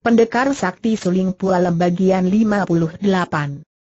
Pendekar Sakti Suling Pualem bagian 58.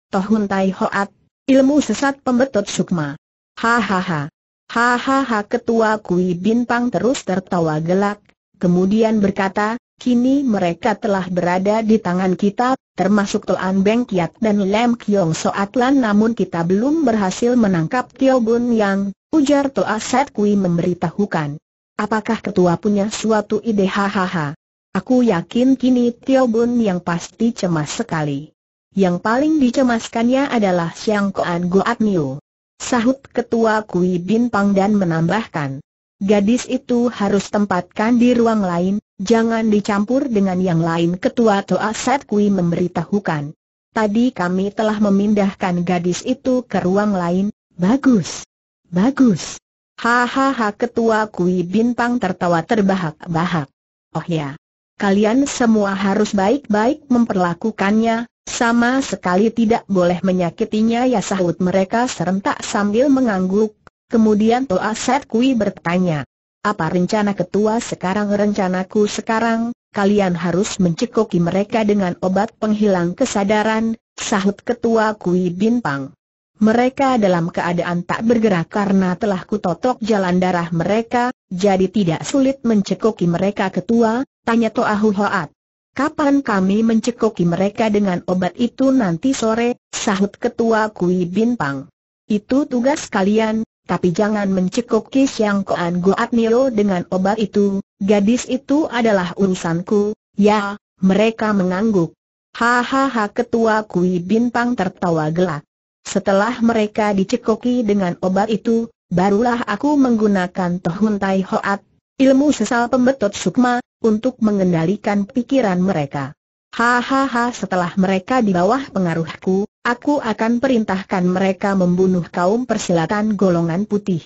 Tohun Tai Hoat, Ilmu Sesat Pembetot Sukma. Hahaha. Hahaha ketua Kui Bin Pang terus tertawa gelak, kemudian berkata, kini mereka telah berada di tangan kita, termasuk Toan Beng Kiat dan Lem Kiong Soatlan. namun kita belum berhasil menangkap Tio Bun Yang, ujar Toa Set Kui memberitahukan. Apakah ketua punya suatu ide hahaha? Aku yakin kini Tio Bun yang pasti cemas sekali. Yang paling dicemaskannya adalah Siang Koan Goat Niu. Sahut ketua Kui Bin Pang dan menambahkan. Gadis itu harus tempatkan di ruang lain, jangan dicampur dengan yang lain ketua Toa Set Kui memberitahukan. Tadi kami telah memindahkan gadis itu ke ruang lain, bagus, bagus. Hahaha ketua Kui Bin Pang tertawa terbahak-bahak. Oh ya, kalian semua harus baik-baik memperlakukannya, sama sekali tidak boleh menyakitinya ya sahut mereka serentak sambil mengangguk. Kemudian Toa Set Kui bertanya, apa rencana ketua sekarang rencanaku sekarang, kalian harus mencekoki mereka dengan obat penghilang kesadaran, sahut ketua Kui Binpang. Mereka dalam keadaan tak bergerak karena telah kutotok jalan darah mereka, jadi tidak sulit mencekoki mereka ketua, Tanya Toahu Hoat. Kapan kami mencekoki mereka dengan obat itu nanti sore, sahut ketua Kui Bintang. Itu tugas kalian, tapi jangan mencekoki Siang Koan Goat Nilo dengan obat itu, gadis itu adalah urusanku, ya, mereka mengangguk. Hahaha ketua Kui Bintang tertawa gelak. Setelah mereka dicekoki dengan obat itu, barulah aku menggunakan tohun tai hoat, ilmu sesal pembetot sukma, untuk mengendalikan pikiran mereka. Hahaha setelah mereka di bawah pengaruhku, aku akan perintahkan mereka membunuh kaum persilatan golongan putih.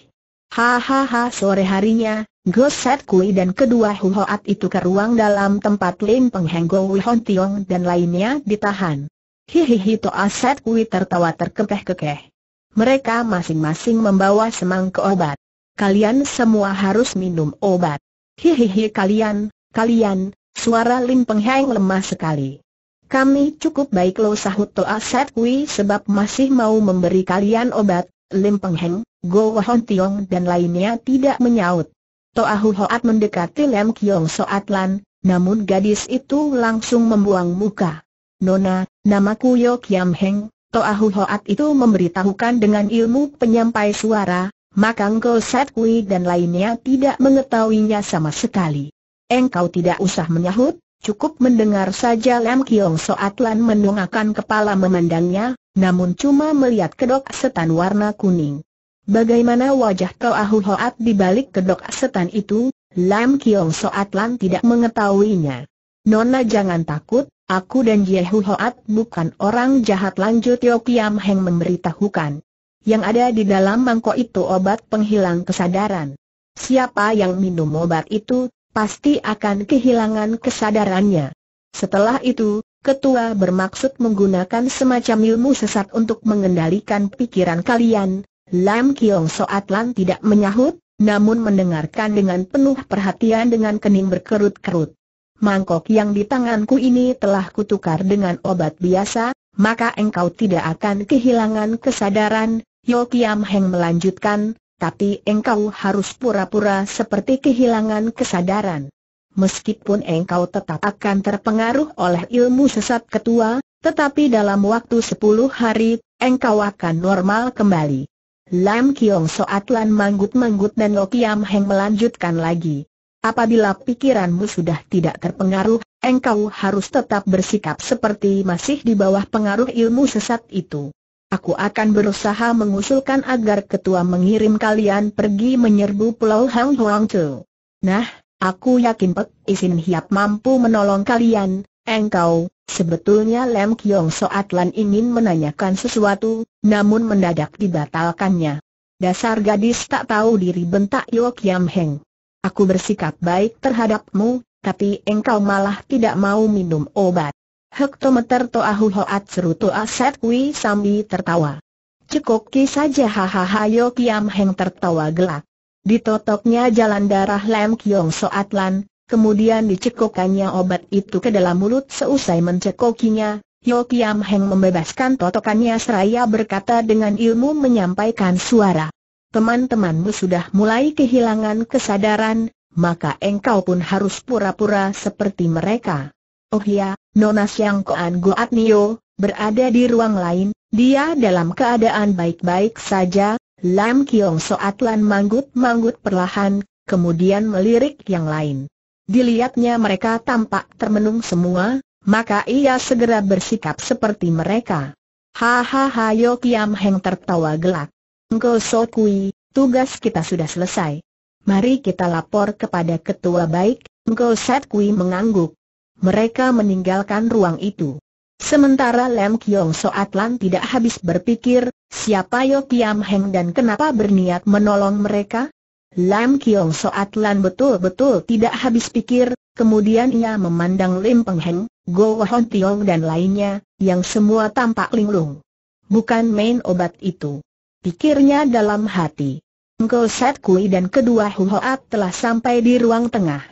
Hahaha sore harinya, Goset Kui dan kedua Huhoat itu ke ruang dalam tempat Lim Pengheng Go Wihon Tiong dan lainnya ditahan. Hihihi Toa Set Kui tertawa terkekeh-kekeh. Mereka masing-masing membawa semangka obat kalian semua harus minum obat. Hihihi kalian, kalian, suara Lim Peng Heng lemah sekali. Kami cukup baik lo sahut Toa Set Kui sebab masih mau memberi kalian obat, Lim Peng Heng, Go Wahon Tiong dan lainnya tidak menyaut. Toa Hu Hoat mendekati Lem Kiong Soat Lan, namun gadis itu langsung membuang muka. Nona, namaku Yo Kiam Heng, Toa Hu Hoat itu memberitahukan dengan ilmu penyampai suara, maka Nggo dan lainnya tidak mengetahuinya sama sekali. Engkau tidak usah menyahut, cukup mendengar saja Lam Kiong Soat Lan mendongakkan kepala memandangnya, namun cuma melihat kedok setan warna kuning. Bagaimana wajah Toahu Hoat di balik kedok setan itu, Lam Kiong Soat tidak mengetahuinya. Nona jangan takut, aku dan Yehu Hoat bukan orang jahat lanjut Yokiam Heng memberitahukan yang ada di dalam mangkok itu obat penghilang kesadaran. Siapa yang minum obat itu, pasti akan kehilangan kesadarannya. Setelah itu, ketua bermaksud menggunakan semacam ilmu sesat untuk mengendalikan pikiran kalian. Lam Kiong Soat Lan tidak menyahut, namun mendengarkan dengan penuh perhatian dengan kening berkerut-kerut. Mangkok yang di tanganku ini telah kutukar dengan obat biasa, maka engkau tidak akan kehilangan kesadaran, Yo Heng melanjutkan, tapi engkau harus pura-pura seperti kehilangan kesadaran. Meskipun engkau tetap akan terpengaruh oleh ilmu sesat ketua, tetapi dalam waktu sepuluh hari, engkau akan normal kembali. Lam Kiong Soat manggut-manggut dan Lo Heng melanjutkan lagi. Apabila pikiranmu sudah tidak terpengaruh, engkau harus tetap bersikap seperti masih di bawah pengaruh ilmu sesat itu. Aku akan berusaha mengusulkan agar ketua mengirim kalian pergi menyerbu pulau Hang Huang Chu. Nah, aku yakin Pek Isin Hiap mampu menolong kalian, engkau, sebetulnya Lem Kiong Soat ingin menanyakan sesuatu, namun mendadak dibatalkannya. Dasar gadis tak tahu diri bentak Yo Kiam Heng. Aku bersikap baik terhadapmu, tapi engkau malah tidak mau minum obat. Hektometer toahu hoat seru toa set kui sambi tertawa. Cekoki saja hahaha yo kiam heng tertawa gelak. Ditotoknya jalan darah lem kiong soat lan, kemudian dicekokannya obat itu ke dalam mulut seusai mencekokinya, Yo Kiam Heng membebaskan totokannya seraya berkata dengan ilmu menyampaikan suara. Teman-temanmu sudah mulai kehilangan kesadaran, maka engkau pun harus pura-pura seperti mereka. Oh ya, Nona Siang Koan Goat Nio, berada di ruang lain, dia dalam keadaan baik-baik saja, Lam Kiong Soat Lan manggut-manggut perlahan, kemudian melirik yang lain. Dilihatnya mereka tampak termenung semua, maka ia segera bersikap seperti mereka. Hahaha Yo Kiam Heng tertawa gelak. Engkau So Kui, tugas kita sudah selesai. Mari kita lapor kepada ketua baik, Engkau Sat Kui mengangguk mereka meninggalkan ruang itu. Sementara Lem Kiong Soat Lan tidak habis berpikir, siapa Yo Kiam Heng dan kenapa berniat menolong mereka? Lam Kiong Soat Lan betul-betul tidak habis pikir, kemudian ia memandang Lim Peng Heng, Go Hon Tiong dan lainnya, yang semua tampak linglung. Bukan main obat itu. Pikirnya dalam hati. Engkau Set Kui dan kedua Hu Hoat telah sampai di ruang tengah.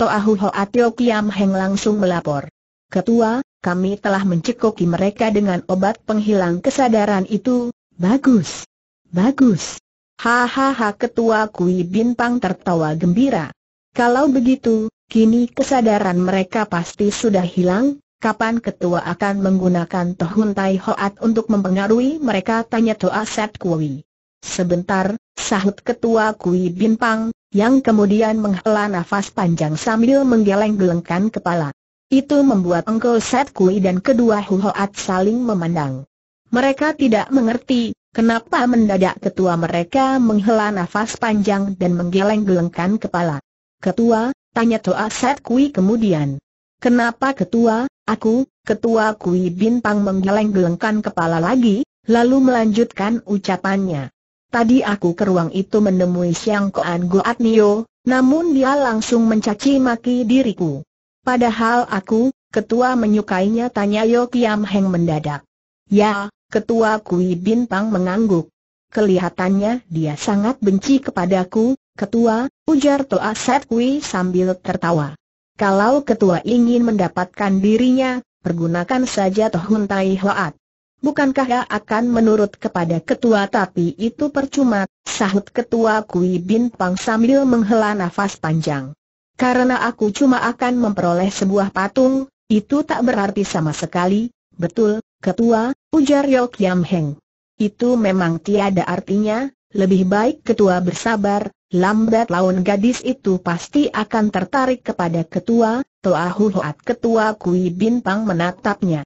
Toahu Hoa Kiam Heng langsung melapor. Ketua, kami telah mencekoki mereka dengan obat penghilang kesadaran itu, bagus. Bagus. Hahaha ketua Kui Bin Pang tertawa gembira. Kalau begitu, kini kesadaran mereka pasti sudah hilang, kapan ketua akan menggunakan Tohun Tai Hoat untuk mempengaruhi mereka tanya Toa Set Kui. Sebentar, sahut ketua Kui Bin Pang yang kemudian menghela nafas panjang sambil menggeleng-gelengkan kepala. Itu membuat Engkol Set Kui dan kedua Huhoat saling memandang. Mereka tidak mengerti, kenapa mendadak ketua mereka menghela nafas panjang dan menggeleng-gelengkan kepala. Ketua, tanya Toa Set Kui kemudian. Kenapa ketua, aku, ketua Kui Bintang menggeleng-gelengkan kepala lagi, lalu melanjutkan ucapannya. Tadi aku ke ruang itu menemui Siang Koan Goat Nio, namun dia langsung mencaci maki diriku. Padahal aku, ketua menyukainya tanya Yo Kiam Heng mendadak. Ya, ketua Kui Bintang mengangguk. Kelihatannya dia sangat benci kepadaku, ketua, ujar Toa Set Kui sambil tertawa. Kalau ketua ingin mendapatkan dirinya, pergunakan saja Tohun Tai Hoat. Bukankah ia akan menurut kepada ketua tapi itu percuma, sahut ketua Kui Bin Pang sambil menghela nafas panjang. Karena aku cuma akan memperoleh sebuah patung, itu tak berarti sama sekali, betul, ketua, ujar Yo Kiam Heng. Itu memang tiada artinya, lebih baik ketua bersabar, lambat laun gadis itu pasti akan tertarik kepada ketua, Toa Huat ketua Kui Bin Pang menatapnya.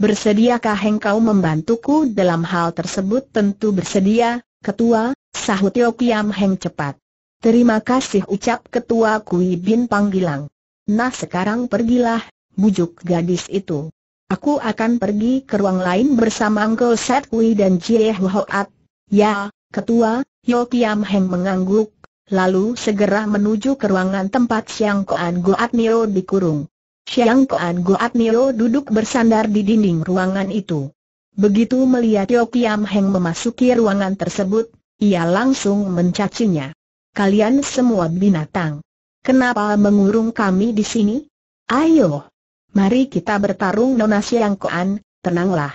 Bersediakah engkau membantuku dalam hal tersebut? Tentu bersedia, ketua, sahut Tio Heng cepat. Terima kasih ucap ketua Kui Bin Panggilang. Nah sekarang pergilah, bujuk gadis itu. Aku akan pergi ke ruang lain bersama Angko Set Kui dan Jie Hoat. Ya, ketua, Yo Heng mengangguk, lalu segera menuju ke ruangan tempat Siang Koan Goat Nio dikurung. Xiang Koan Goat Nio duduk bersandar di dinding ruangan itu. Begitu melihat Yo Kiam Heng memasuki ruangan tersebut, ia langsung mencacinya. Kalian semua binatang. Kenapa mengurung kami di sini? Ayo. Mari kita bertarung Nona Siang Koan, tenanglah.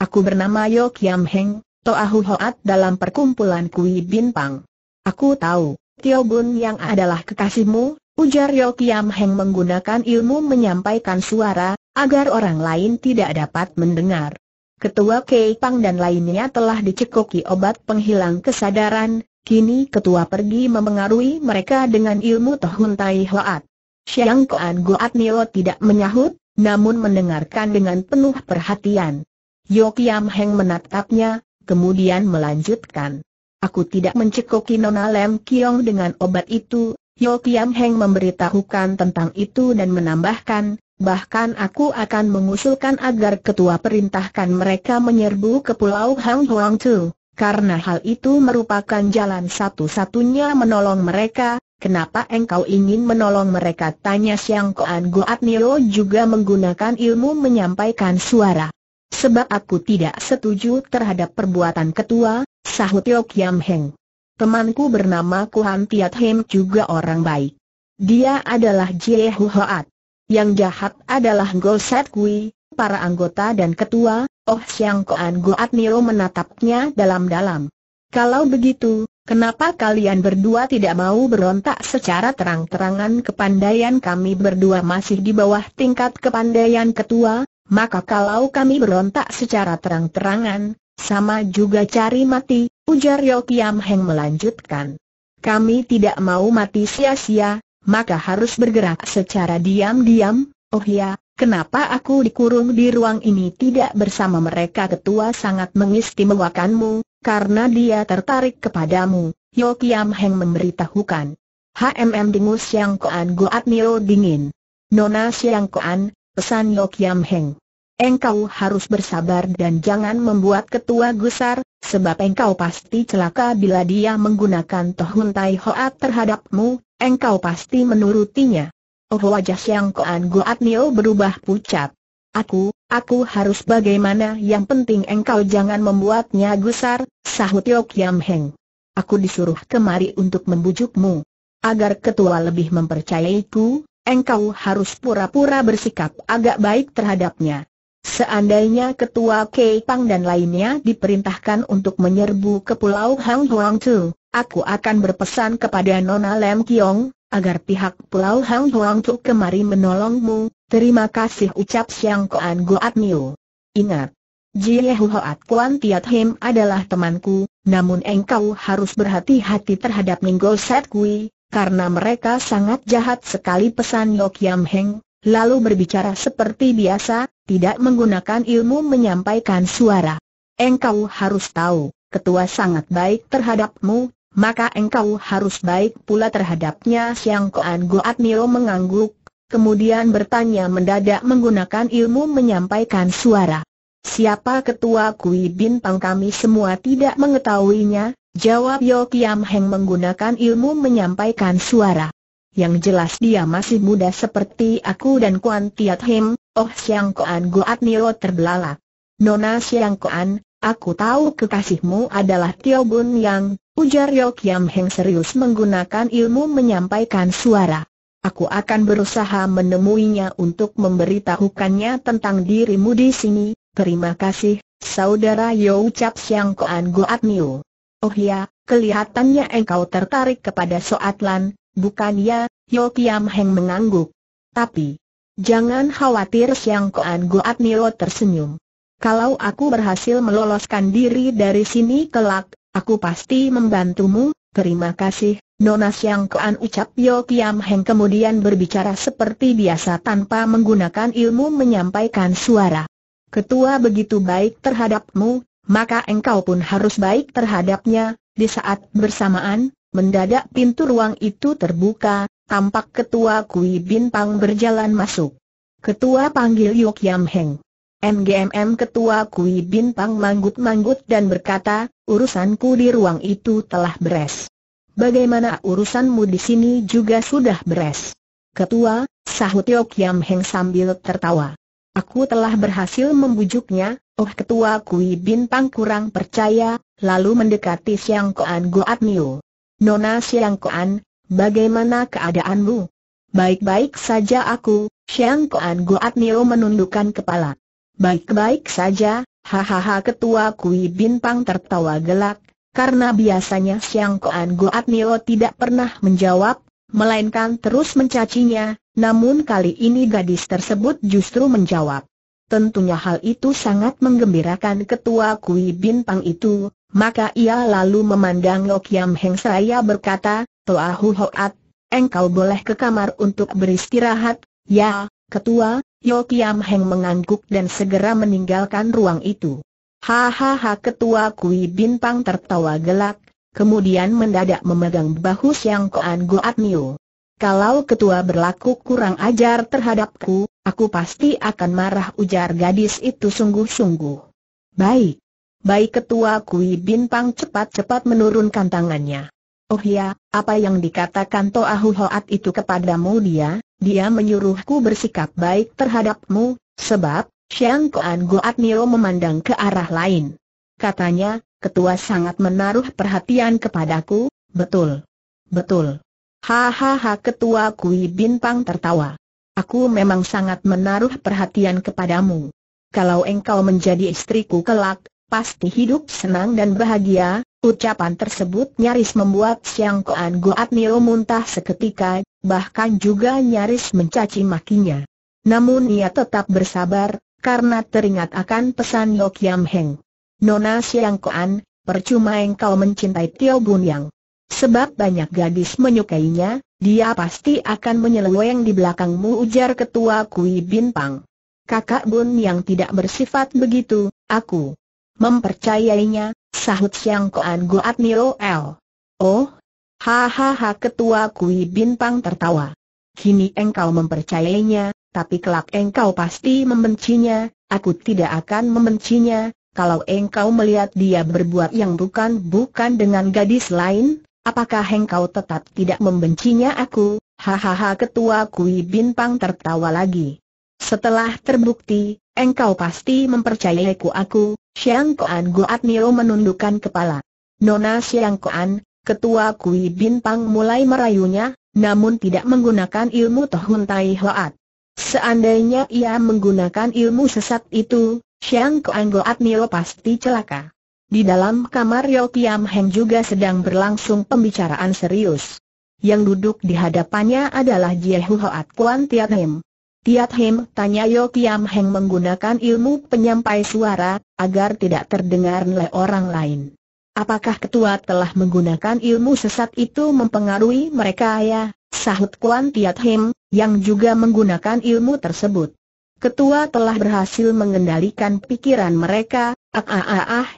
Aku bernama Yo Kiam Heng, Toahu Hoat dalam perkumpulan Kui Bin Pang. Aku tahu, Tio Bun yang adalah kekasihmu, Ujar Yo Kiam Heng menggunakan ilmu menyampaikan suara, agar orang lain tidak dapat mendengar. Ketua Kei Pang dan lainnya telah dicekoki obat penghilang kesadaran, kini ketua pergi memengaruhi mereka dengan ilmu Tohun Tai Hoat. Siang Koan Goat Nio tidak menyahut, namun mendengarkan dengan penuh perhatian. Yo Kiam Heng menatapnya, kemudian melanjutkan. Aku tidak mencekoki Nona Lem Kiong dengan obat itu, Yo Kiam Heng memberitahukan tentang itu dan menambahkan, bahkan aku akan mengusulkan agar ketua perintahkan mereka menyerbu ke Pulau Hang Huang Tu, karena hal itu merupakan jalan satu-satunya menolong mereka. Kenapa engkau ingin menolong mereka? Tanya Siang Koan Goat Nio juga menggunakan ilmu menyampaikan suara. Sebab aku tidak setuju terhadap perbuatan ketua, sahut Yo Kiam Heng. Temanku bernama Kuhan Tiat Hem juga orang baik. Dia adalah Jie Hoat. Yang jahat adalah Go Set Kui, para anggota dan ketua, Oh Siang Koan Goat Niro menatapnya dalam-dalam. Kalau begitu, kenapa kalian berdua tidak mau berontak secara terang-terangan kepandaian kami berdua masih di bawah tingkat kepandaian ketua, maka kalau kami berontak secara terang-terangan, sama juga cari mati, Ujar Yo Kiam Heng melanjutkan. Kami tidak mau mati sia-sia, maka harus bergerak secara diam-diam, oh ya, kenapa aku dikurung di ruang ini tidak bersama mereka ketua sangat mengistimewakanmu, karena dia tertarik kepadamu, Yo Kiam Heng memberitahukan. HMM dingus Yang Koan Goat Niro Dingin. Nona Siang Koan, pesan Yo Kiam Heng engkau harus bersabar dan jangan membuat ketua gusar, sebab engkau pasti celaka bila dia menggunakan tohun tai hoat terhadapmu, engkau pasti menurutinya. Oh wajah Siang Koan Goat Nio berubah pucat. Aku, aku harus bagaimana yang penting engkau jangan membuatnya gusar, sahut Yok Yam Heng. Aku disuruh kemari untuk membujukmu. Agar ketua lebih mempercayaiku, engkau harus pura-pura bersikap agak baik terhadapnya. Seandainya ketua Kei Pang dan lainnya diperintahkan untuk menyerbu ke Pulau Hang Huang Tu, aku akan berpesan kepada Nona Lem Kiong, agar pihak Pulau Hang Huang Tu kemari menolongmu, terima kasih ucap Siang Koan Goat Miu. Ingat, Jie Huat Kuan Tiat Him adalah temanku, namun engkau harus berhati-hati terhadap Ninggo Set Kui, karena mereka sangat jahat sekali pesan Yok Yam Heng, lalu berbicara seperti biasa, tidak menggunakan ilmu menyampaikan suara. Engkau harus tahu, ketua sangat baik terhadapmu, maka engkau harus baik pula terhadapnya Siang Koan Goat Nio mengangguk, kemudian bertanya mendadak menggunakan ilmu menyampaikan suara. Siapa ketua Kui Bintang kami semua tidak mengetahuinya, jawab Yo Kiam Heng menggunakan ilmu menyampaikan suara. Yang jelas dia masih muda seperti aku dan Kuan Tiat Him, Oh Siang Koan Goat Nio terbelalak. Nona Siang Koan, aku tahu kekasihmu adalah Tio Bun Yang, ujar Yo Kiam Heng serius menggunakan ilmu menyampaikan suara. Aku akan berusaha menemuinya untuk memberitahukannya tentang dirimu di sini. Terima kasih, saudara Yo ucap Siang Koan Goat Nio. Oh ya, kelihatannya engkau tertarik kepada Soatlan, bukan ya? Yo Kiam Heng mengangguk. Tapi, Jangan khawatir Siang Koan Goat Nio tersenyum. Kalau aku berhasil meloloskan diri dari sini kelak, aku pasti membantumu, terima kasih, Nona Siang Koan ucap Yo Kiam Heng kemudian berbicara seperti biasa tanpa menggunakan ilmu menyampaikan suara. Ketua begitu baik terhadapmu, maka engkau pun harus baik terhadapnya, di saat bersamaan, mendadak pintu ruang itu terbuka, tampak ketua Kui Bin Pang berjalan masuk. Ketua panggil Yuk Yam Heng. MGMM ketua Kui Bin Pang manggut-manggut dan berkata, urusanku di ruang itu telah beres. Bagaimana urusanmu di sini juga sudah beres? Ketua, sahut Yuk Yam Heng sambil tertawa. Aku telah berhasil membujuknya, oh ketua Kui Bin Pang kurang percaya, lalu mendekati Siang Koan Goat Nio. Nona Siang Koan, bagaimana keadaanmu? Baik-baik saja aku, Xiang Kuan Guat Nio menundukkan kepala. Baik-baik saja, hahaha ketua Kui Bintang tertawa gelak, karena biasanya Xiang Kuan Guat Nio tidak pernah menjawab, melainkan terus mencacinya, namun kali ini gadis tersebut justru menjawab. Tentunya hal itu sangat menggembirakan ketua Kui Bin Pang itu, maka ia lalu memandang Yam Heng Saya berkata, Toahu Hoat, engkau boleh ke kamar untuk beristirahat, ya, ketua, Yam Heng mengangguk dan segera meninggalkan ruang itu. Hahaha ketua Kui Bin Pang tertawa gelak, kemudian mendadak memegang bahu Siang Koan Goat Miu. Kalau ketua berlaku kurang ajar terhadapku, aku pasti akan marah ujar gadis itu sungguh-sungguh. Baik. Baik ketua Kui Bin Pang cepat-cepat menurunkan tangannya. Oh ya, apa yang dikatakan Toahu Hoat itu kepadamu dia, dia menyuruhku bersikap baik terhadapmu, sebab, Xiang Koan Goat Nio memandang ke arah lain. Katanya, ketua sangat menaruh perhatian kepadaku, betul. Betul. Hahaha ketua kui Bin Pang tertawa. Aku memang sangat menaruh perhatian kepadamu. Kalau engkau menjadi istriku kelak, pasti hidup senang dan bahagia, ucapan tersebut nyaris membuat Siang Koan Goat Nio muntah seketika, bahkan juga nyaris mencaci makinya. Namun ia tetap bersabar, karena teringat akan pesan Yok Yam Heng. Nona Siang Koan, percuma engkau mencintai Tio Bun Yang. Sebab banyak gadis menyukainya, dia pasti akan menyeleweng di belakangmu ujar ketua Kui Bin Pang. Kakak Bun yang tidak bersifat begitu, aku mempercayainya, sahut Siang Koan Goat L. Oh, hahaha ketua Kui Bin Pang tertawa. Kini engkau mempercayainya, tapi kelak engkau pasti membencinya, aku tidak akan membencinya, kalau engkau melihat dia berbuat yang bukan-bukan dengan gadis lain, Apakah engkau tetap tidak membencinya aku? Hahaha ketua Kui pang tertawa lagi. Setelah terbukti, engkau pasti mempercayaiku aku, Xiang Koan Goat Nio menundukkan kepala. Nona Xiang Koan, ketua Kui pang mulai merayunya, namun tidak menggunakan ilmu Tohun Tai Hoat. Seandainya ia menggunakan ilmu sesat itu, Xiang Koan Goat Nio pasti celaka. Di dalam kamar Yo Tiam Heng juga sedang berlangsung pembicaraan serius. Yang duduk di hadapannya adalah Jiehu Hoat Kuan Tiat Him. Tiat Him tanya Yo Tiam Heng menggunakan ilmu penyampai suara, agar tidak terdengar oleh orang lain. Apakah ketua telah menggunakan ilmu sesat itu mempengaruhi mereka ya? Sahut Kuan Tiat Him, yang juga menggunakan ilmu tersebut. Ketua telah berhasil mengendalikan pikiran mereka, ah ah ah ah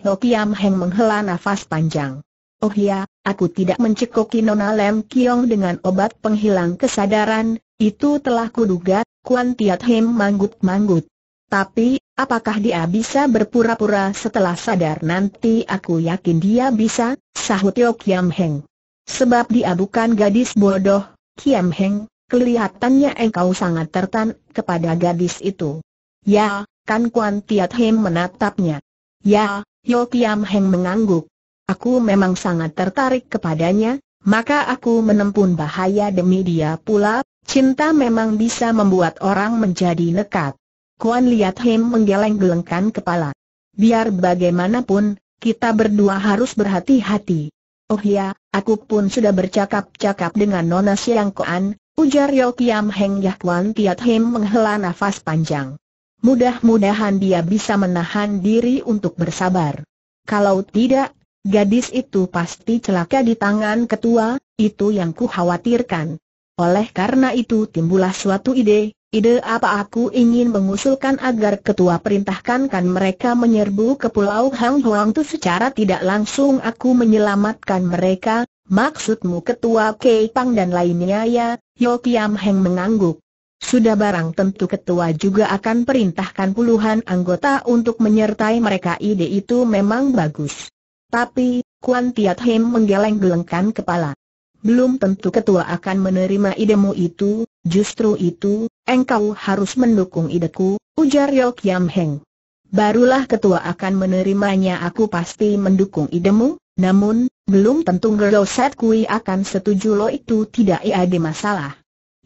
Heng menghela nafas panjang. Oh ya, aku tidak mencekoki Nona Lem Kiong dengan obat penghilang kesadaran, itu telah kuduga, Kuan Tiat Him manggut-manggut. Tapi, apakah dia bisa berpura-pura setelah sadar nanti aku yakin dia bisa, sahut Yo Kiam Heng. Sebab dia bukan gadis bodoh, Kiam Heng, Kelihatannya engkau sangat tertan kepada gadis itu. Ya, Kan Kuan Tiat Heng menatapnya. Ya, Yo Kiam Heng mengangguk. Aku memang sangat tertarik kepadanya, maka aku menempun bahaya demi dia pula, cinta memang bisa membuat orang menjadi nekat. Kuan Liat Heng menggeleng-gelengkan kepala. Biar bagaimanapun, kita berdua harus berhati-hati. Oh ya, aku pun sudah bercakap-cakap dengan Nona Siang Kuan, Ujar Yo Kiam Heng Yakwan Tiat Hem menghela nafas panjang. Mudah-mudahan dia bisa menahan diri untuk bersabar. Kalau tidak, gadis itu pasti celaka di tangan ketua, itu yang ku khawatirkan. Oleh karena itu timbulah suatu ide, ide apa aku ingin mengusulkan agar ketua perintahkan kan mereka menyerbu ke pulau Hang Huang itu secara tidak langsung aku menyelamatkan mereka, Maksudmu ketua Kei Pang dan lainnya ya, Yo Kiam Heng mengangguk. Sudah barang tentu ketua juga akan perintahkan puluhan anggota untuk menyertai mereka ide itu memang bagus. Tapi, Kuan Tiat Heng menggeleng-gelengkan kepala. Belum tentu ketua akan menerima idemu itu, justru itu, engkau harus mendukung ideku, ujar Yo Kiam Heng. Barulah ketua akan menerimanya aku pasti mendukung idemu, namun, belum tentu set Kui akan setuju lo itu tidak ada masalah.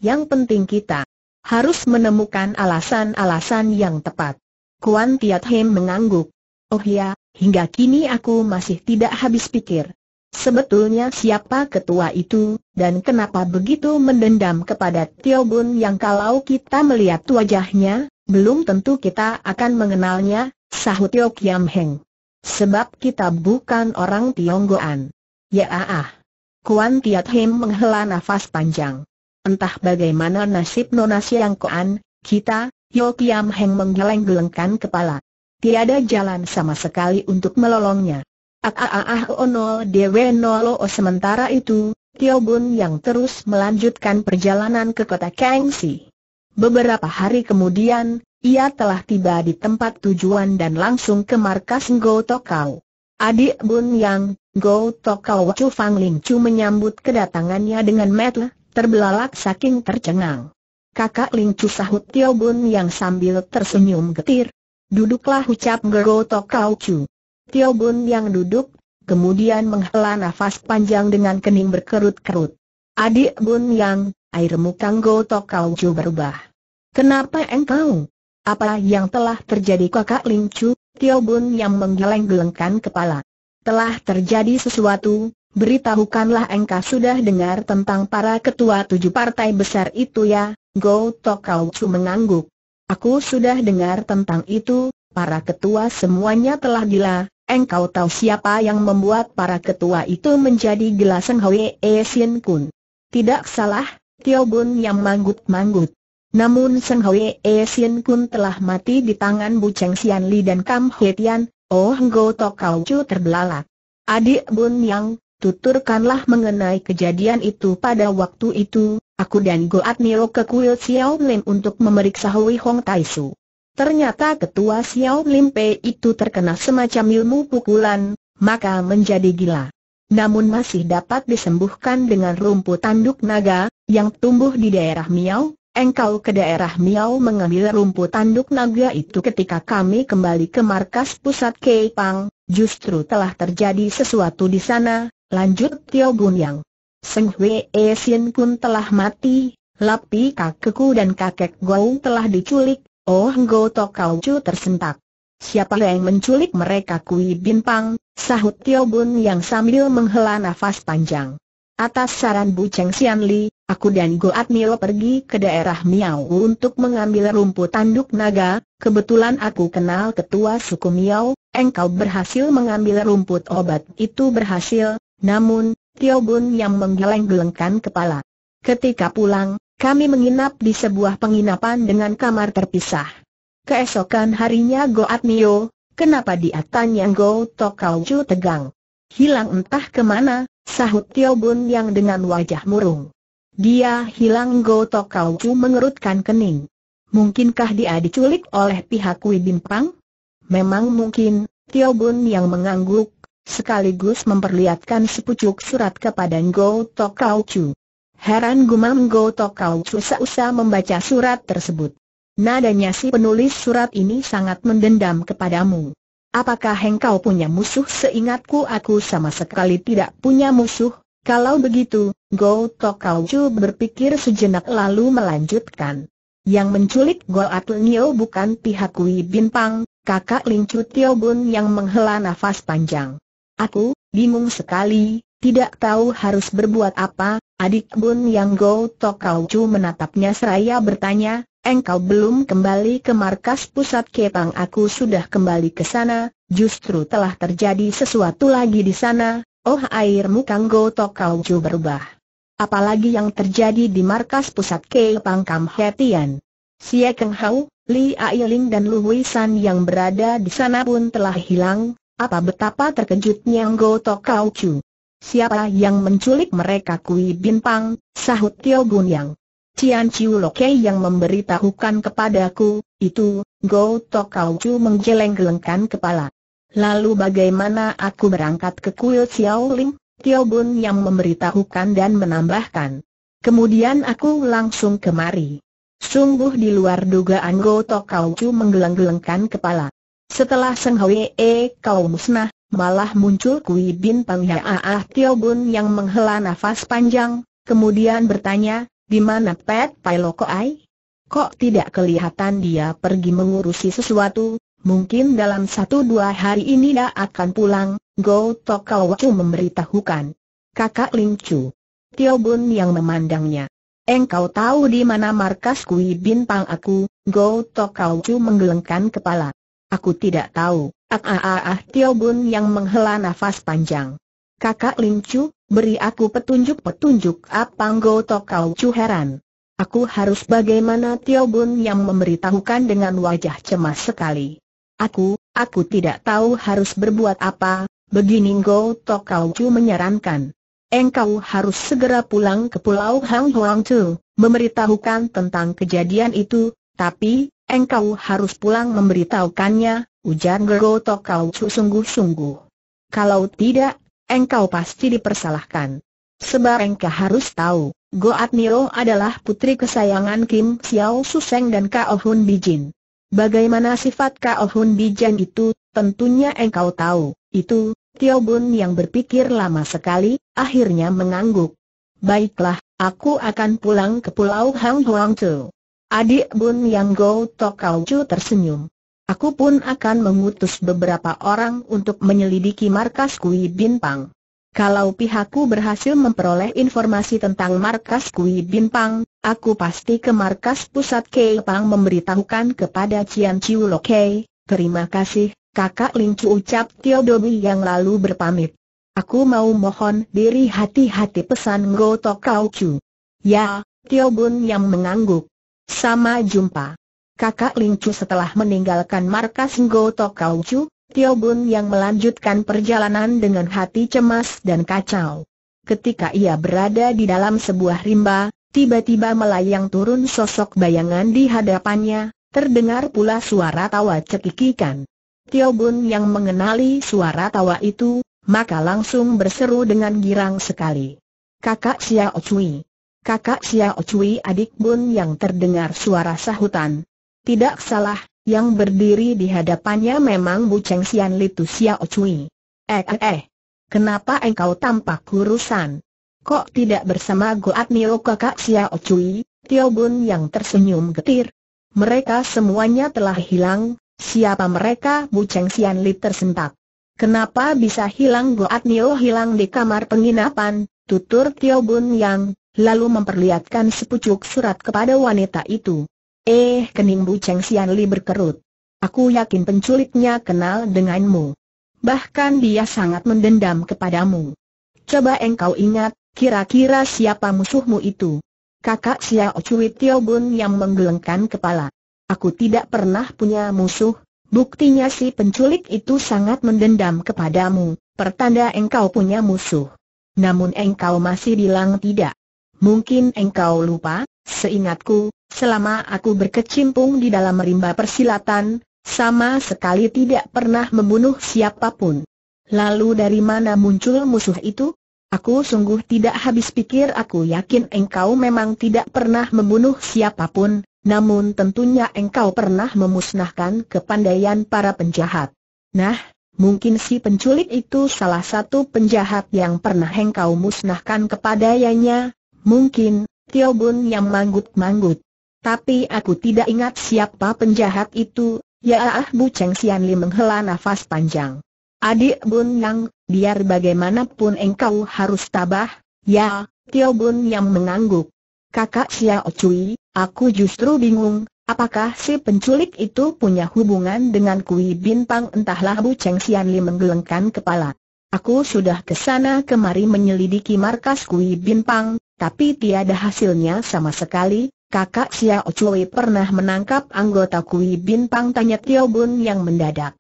Yang penting kita harus menemukan alasan-alasan yang tepat. Kuan Tiat Hem mengangguk. Oh ya, hingga kini aku masih tidak habis pikir. Sebetulnya siapa ketua itu, dan kenapa begitu mendendam kepada Tio Bun yang kalau kita melihat wajahnya, belum tentu kita akan mengenalnya, sahut Tio Kiam Heng. Sebab kita bukan orang Tionggoan. Ya ah. ah. Kuan Tiat Him menghela nafas panjang. Entah bagaimana nasib Nona Siang Koan, kita, Yo Kiam Heng menggeleng-gelengkan kepala. Tiada jalan sama sekali untuk melolongnya. Ah ah ah, ah ono oh, dewe o oh, sementara itu, Tio Bun yang terus melanjutkan perjalanan ke kota Kangxi. Beberapa hari kemudian, ia telah tiba di tempat tujuan dan langsung ke markas Ngo Tokau. Adik Bun Yang, Go Tokau Chu Fang Ling Chu menyambut kedatangannya dengan metel, terbelalak saking tercengang. Kakak Ling Chu sahut Tio Bun Yang sambil tersenyum getir. Duduklah ucap Go Tokau Chu. Tio Bun Yang duduk, kemudian menghela nafas panjang dengan kening berkerut-kerut. Adik Bun Yang, air muka Go Tokau Chu berubah. Kenapa engkau? Apa yang telah terjadi kakak Ling Chu? Tio Bun yang menggeleng-gelengkan kepala. Telah terjadi sesuatu, beritahukanlah engkau sudah dengar tentang para ketua tujuh partai besar itu ya, Go Tok Kau Chu mengangguk. Aku sudah dengar tentang itu, para ketua semuanya telah gila, engkau tahu siapa yang membuat para ketua itu menjadi gelaseng Hwee Sien Kun. Tidak salah, Tio Bun yang manggut-manggut. Namun Seng Hwe E Sien Kun telah mati di tangan Bu Cheng Sian Li dan Kam Hwe Tian, Oh Go Tok Kau Chu terbelalak. Adik Bun Yang, tuturkanlah mengenai kejadian itu pada waktu itu, aku dan Goat Niro ke kuil Xiao Lim untuk memeriksa Hwe Hong Tai Su. Ternyata ketua Xiao Lim Pei itu terkena semacam ilmu pukulan, maka menjadi gila. Namun masih dapat disembuhkan dengan rumput tanduk naga, yang tumbuh di daerah Miao, Engkau ke daerah Miao mengambil rumput tanduk naga itu ketika kami kembali ke markas pusat Keipang, justru telah terjadi sesuatu di sana, lanjut Tio Bunyang. Seng Hwee Sin pun telah mati, Lapi kakekku dan kakek Gou telah diculik, Oh Go Kau Chu tersentak. Siapa yang menculik mereka Kui Bin Pang, sahut Tio Bun yang sambil menghela nafas panjang. Atas saran Bu Cheng Xianli, Li, aku dan Goat Nilo pergi ke daerah Miao untuk mengambil rumput tanduk naga, kebetulan aku kenal ketua suku Miao, engkau berhasil mengambil rumput obat itu berhasil, namun, Tio Bun yang menggeleng-gelengkan kepala. Ketika pulang, kami menginap di sebuah penginapan dengan kamar terpisah. Keesokan harinya Goat Nio, kenapa dia tanya Go Tokau Chu tegang? Hilang entah kemana, Sahut Tio Bun yang dengan wajah murung. Dia hilang Go Tokau Chu mengerutkan kening. Mungkinkah dia diculik oleh pihak Wei Memang mungkin, Tio Bun yang mengangguk, sekaligus memperlihatkan sepucuk surat kepada Go Tokau Chu. Heran gumam Go Tokau Chu seusa membaca surat tersebut. Nadanya si penulis surat ini sangat mendendam kepadamu. Apakah engkau punya musuh? Seingatku aku sama sekali tidak punya musuh. Kalau begitu, Go Tokaucu berpikir sejenak lalu melanjutkan. Yang menculik Goat Nio bukan pihak Kui Binpang, kakak Chu Tio Bun yang menghela nafas panjang. Aku, bingung sekali, tidak tahu harus berbuat apa, adik Bun yang Go Tokaucu menatapnya seraya bertanya, engkau belum kembali ke markas pusat Kepang aku sudah kembali ke sana, justru telah terjadi sesuatu lagi di sana, oh air Kang Goto kau ju berubah. Apalagi yang terjadi di markas pusat Kepang Kam Hetian. Sia Keng Hau, Li Ailing dan Lu Hui San yang berada di sana pun telah hilang, apa betapa terkejutnya Goto Kau cu. Siapa yang menculik mereka Kui Bin Pang, sahut Tio Bun Yang. Cian Chiu Lokei yang memberitahukan kepadaku, itu, Go Tok Kau Chu menggeleng-gelengkan kepala. Lalu bagaimana aku berangkat ke kuil Xiao Ling? Tio Bun yang memberitahukan dan menambahkan. Kemudian aku langsung kemari. Sungguh di luar dugaan Go Tok Kau Chu menggeleng-gelengkan kepala. Setelah Seng Hwee kau musnah, malah muncul Kui Bin Pang Haaah ah. Tio Bun yang menghela nafas panjang, kemudian bertanya, di mana Pet Ai? Kok tidak kelihatan dia pergi mengurusi sesuatu, mungkin dalam satu dua hari ini dia akan pulang, Go Tokawacu memberitahukan. Kakak Ling Chu. Tio Bun yang memandangnya. Engkau tahu di mana markas kui bin pang aku, Go Tokawacu menggelengkan kepala. Aku tidak tahu, ah ah ah, ah Tio Bun yang menghela nafas panjang. Kakak Ling Chu, Beri aku petunjuk-petunjuk apa Goto cuheran. Chu Aku harus bagaimana Tio Bun yang memberitahukan dengan wajah cemas sekali. Aku, aku tidak tahu harus berbuat apa, begini go Tokau Chu menyarankan. Engkau harus segera pulang ke Pulau Hang Huang Chu, memberitahukan tentang kejadian itu, tapi, engkau harus pulang memberitahukannya, ujar Goto Tokau Chu sungguh-sungguh. Kalau tidak, engkau pasti dipersalahkan. Sebab engkau harus tahu, Goat Niro adalah putri kesayangan Kim Xiao Suseng dan Kao Hun Bijin. Bagaimana sifat Kao Hun Bijin itu, tentunya engkau tahu, itu, Tio Bun yang berpikir lama sekali, akhirnya mengangguk. Baiklah, aku akan pulang ke Pulau Hang Huang Chu. Adik Bun Yang Go Tokau Chu tersenyum. Aku pun akan mengutus beberapa orang untuk menyelidiki markas Kui Binpang. Kalau pihakku berhasil memperoleh informasi tentang markas Kui Binpang, aku pasti ke markas pusat Kei Pang memberitahukan kepada Cian Chiu Lo Kei. Terima kasih, kakak Lincu ucap Tio Dobi yang lalu berpamit. Aku mau mohon diri hati-hati pesan Goto Kau Chu. Ya, Tio Bun yang mengangguk. Sama jumpa kakak Lingcu setelah meninggalkan markas Ngo Chu, Tio Bun yang melanjutkan perjalanan dengan hati cemas dan kacau. Ketika ia berada di dalam sebuah rimba, tiba-tiba melayang turun sosok bayangan di hadapannya, terdengar pula suara tawa cekikikan. Tio Bun yang mengenali suara tawa itu, maka langsung berseru dengan girang sekali. Kakak Xiao Cui. Kakak Xiao Cui adik Bun yang terdengar suara sahutan, tidak salah, yang berdiri di hadapannya memang Bu Cheng Sian Litu Xiao Cui. Eh eh eh, kenapa engkau tampak kurusan? Kok tidak bersama Goat Nio kakak Xiao Cui, Tio Bun yang tersenyum getir? Mereka semuanya telah hilang, siapa mereka Bu Cheng Sian tersentak. Kenapa bisa hilang Goat Nio hilang di kamar penginapan, tutur Tio Bun yang, lalu memperlihatkan sepucuk surat kepada wanita itu. Eh, kening Bu Cheng Sian Li berkerut. Aku yakin penculiknya kenal denganmu. Bahkan dia sangat mendendam kepadamu. Coba engkau ingat, kira-kira siapa musuhmu itu? Kakak Xiao Cui Tio Bun yang menggelengkan kepala. Aku tidak pernah punya musuh, buktinya si penculik itu sangat mendendam kepadamu, pertanda engkau punya musuh. Namun engkau masih bilang tidak. Mungkin engkau lupa, Seingatku, selama aku berkecimpung di dalam rimba persilatan, sama sekali tidak pernah membunuh siapapun. Lalu dari mana muncul musuh itu? Aku sungguh tidak habis pikir aku yakin engkau memang tidak pernah membunuh siapapun, namun tentunya engkau pernah memusnahkan kepandaian para penjahat. Nah, mungkin si penculik itu salah satu penjahat yang pernah engkau musnahkan kepadayanya, mungkin, Tio Bun yang manggut-manggut. Tapi aku tidak ingat siapa penjahat itu, ya ah Bu Cheng Sian Li menghela nafas panjang. Adik Bun Yang, biar bagaimanapun engkau harus tabah, ya, Tio Bun Yang mengangguk. Kakak Xiao Cui, aku justru bingung, apakah si penculik itu punya hubungan dengan Kui Pang? entahlah Bu Cheng Sian Li menggelengkan kepala. Aku sudah kesana kemari menyelidiki markas Kui Pang tapi tiada hasilnya sama sekali. Kakak Xiao Chui pernah menangkap anggota Kui bin pang tanya Tio Bun yang mendadak.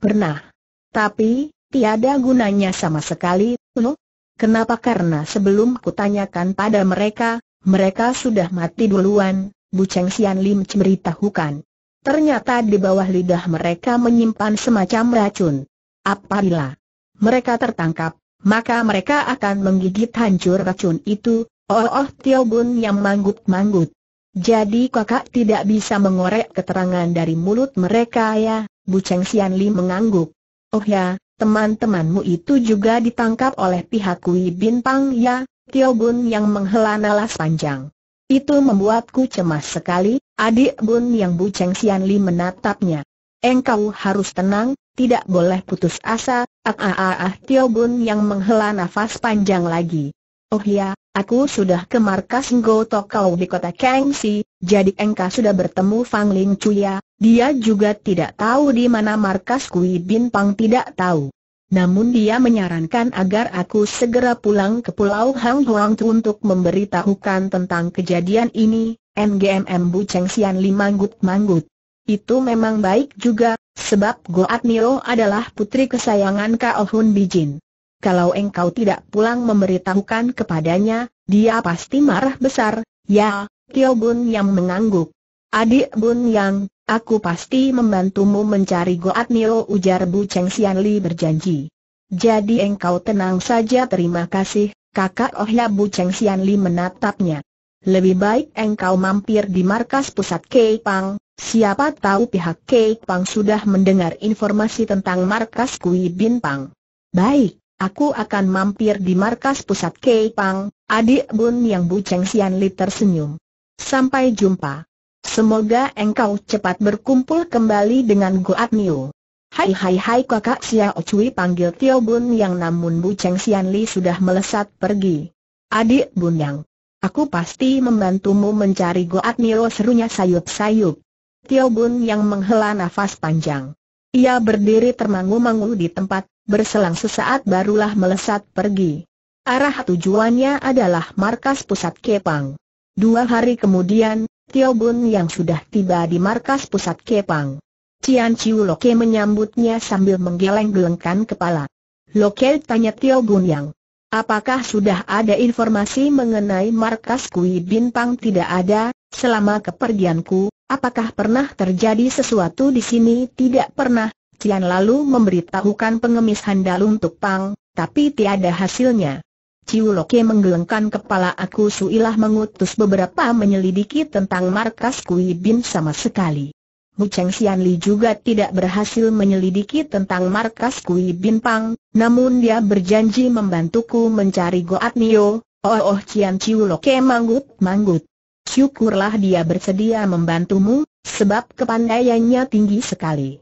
Pernah. Tapi, tiada gunanya sama sekali, loh. Kenapa karena sebelum kutanyakan pada mereka, mereka sudah mati duluan, Bu Cheng Xian Lim ceritahukan. Ternyata di bawah lidah mereka menyimpan semacam racun. Apabila mereka tertangkap, maka mereka akan menggigit hancur racun itu, Oh oh Tio Bun yang manggut-manggut. Jadi kakak tidak bisa mengorek keterangan dari mulut mereka ya, Bu Cheng Sian Li mengangguk. Oh ya, teman-temanmu itu juga ditangkap oleh pihak Kui Pang ya, Tio Bun yang menghela nalas panjang. Itu membuatku cemas sekali, adik Bun yang Bu Cheng Sian Li menatapnya. Engkau harus tenang, tidak boleh putus asa, ah ah ah, ah Tio Bun yang menghela nafas panjang lagi. Oh ya, aku sudah ke markas Go Tokau di kota Kangxi, jadi engkau sudah bertemu Fang Ling Cuya, dia juga tidak tahu di mana markas Kui Bin Pang tidak tahu. Namun dia menyarankan agar aku segera pulang ke Pulau Hang Huang untuk memberitahukan tentang kejadian ini, NGMM Bu Cheng Sian manggut-manggut. Itu memang baik juga, sebab Goat Niro adalah putri kesayangan Kao Hun Bijin kalau engkau tidak pulang memberitahukan kepadanya, dia pasti marah besar, ya, Tio Bun Yang mengangguk. Adik Bun Yang, aku pasti membantumu mencari Goat Nilo ujar Bu Cheng Sian Li berjanji. Jadi engkau tenang saja terima kasih, kakak Oh ya Bu Cheng Sian Li menatapnya. Lebih baik engkau mampir di markas pusat Keipang. siapa tahu pihak Keipang sudah mendengar informasi tentang markas Kui Bin Pang. Baik, Aku akan mampir di markas pusat Keipang, adik bun yang Cheng Sian Li tersenyum. Sampai jumpa. Semoga engkau cepat berkumpul kembali dengan Goat Niu. Hai hai hai kakak Xiao Cui panggil Tio Bun yang namun Bu Cheng Xianli Li sudah melesat pergi. Adik Bun Yang, aku pasti membantumu mencari Goat Nio serunya sayup-sayup. Tio Bun Yang menghela nafas panjang. Ia berdiri termangu-mangu di tempat berselang sesaat barulah melesat pergi. Arah tujuannya adalah markas pusat Kepang. Dua hari kemudian, Tio Bun yang sudah tiba di markas pusat Kepang. Cian Chiu Loke menyambutnya sambil menggeleng-gelengkan kepala. Loke tanya Tio Bun yang, apakah sudah ada informasi mengenai markas Kui Bin Pang tidak ada, selama kepergianku, apakah pernah terjadi sesuatu di sini tidak pernah, Cian lalu memberitahukan pengemis handal untuk Pang, tapi tiada hasilnya. Ciu Loke menggelengkan kepala aku suilah mengutus beberapa menyelidiki tentang markas Kui Bin sama sekali. Mu Cheng Xianli Li juga tidak berhasil menyelidiki tentang markas Kui Bin Pang, namun dia berjanji membantuku mencari Goat Nio, oh oh Cian Ciu Loke manggut-manggut. Syukurlah dia bersedia membantumu, sebab kepandaiannya tinggi sekali.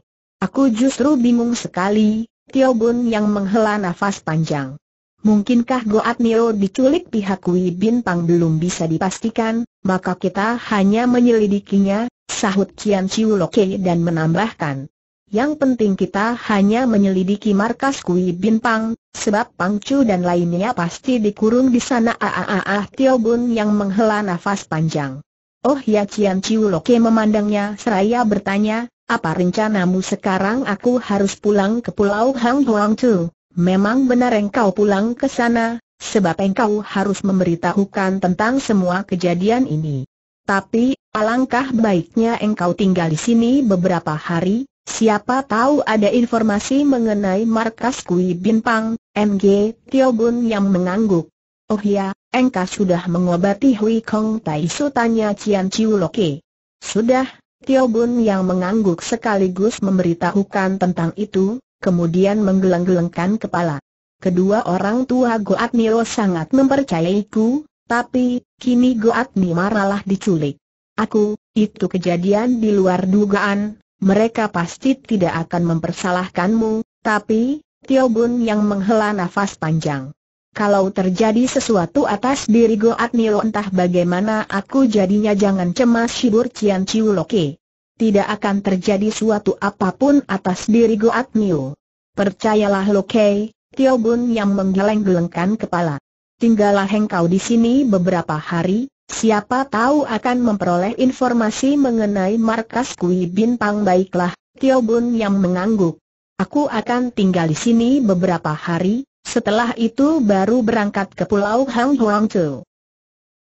Aku justru bingung sekali, Tio Bun yang menghela nafas panjang. Mungkinkah Goat Nio diculik pihak Kui Bin Pang belum bisa dipastikan, maka kita hanya menyelidikinya, sahut Kian Chiu Loke dan menambahkan. Yang penting kita hanya menyelidiki markas Kui Bin Pang, sebab Pang Chu dan lainnya pasti dikurung di sana. Aaah ah, ah, ah, Tio Bun yang menghela nafas panjang. Oh ya Cian Chiu Loke memandangnya seraya bertanya, apa rencanamu sekarang aku harus pulang ke pulau Hang Huang Tu? Memang benar engkau pulang ke sana, sebab engkau harus memberitahukan tentang semua kejadian ini. Tapi, alangkah baiknya engkau tinggal di sini beberapa hari, siapa tahu ada informasi mengenai markas Kui Pang, MG Tio Bun yang mengangguk. Oh ya, engkau sudah mengobati Hui Kong Tai Su tanya Cian Chiu Loke. Sudah, Tio Bun yang mengangguk sekaligus memberitahukan tentang itu, kemudian menggeleng-gelengkan kepala. Kedua orang tua Goat Nio sangat mempercayaiku, tapi, kini Goat Ni maralah diculik. Aku, itu kejadian di luar dugaan, mereka pasti tidak akan mempersalahkanmu, tapi, Tio Bun yang menghela nafas panjang. Kalau terjadi sesuatu atas diri Goat Nio entah bagaimana aku jadinya jangan cemas Shibur Cian Ciu Loke. Tidak akan terjadi suatu apapun atas diri Goat Nio. Percayalah Loke, Tio Bun yang menggeleng-gelengkan kepala. Tinggallah engkau di sini beberapa hari, siapa tahu akan memperoleh informasi mengenai markas Kui Bin Pang. baiklah, Tio Bun yang mengangguk. Aku akan tinggal di sini beberapa hari, setelah itu baru berangkat ke Pulau Hang Huang Chu.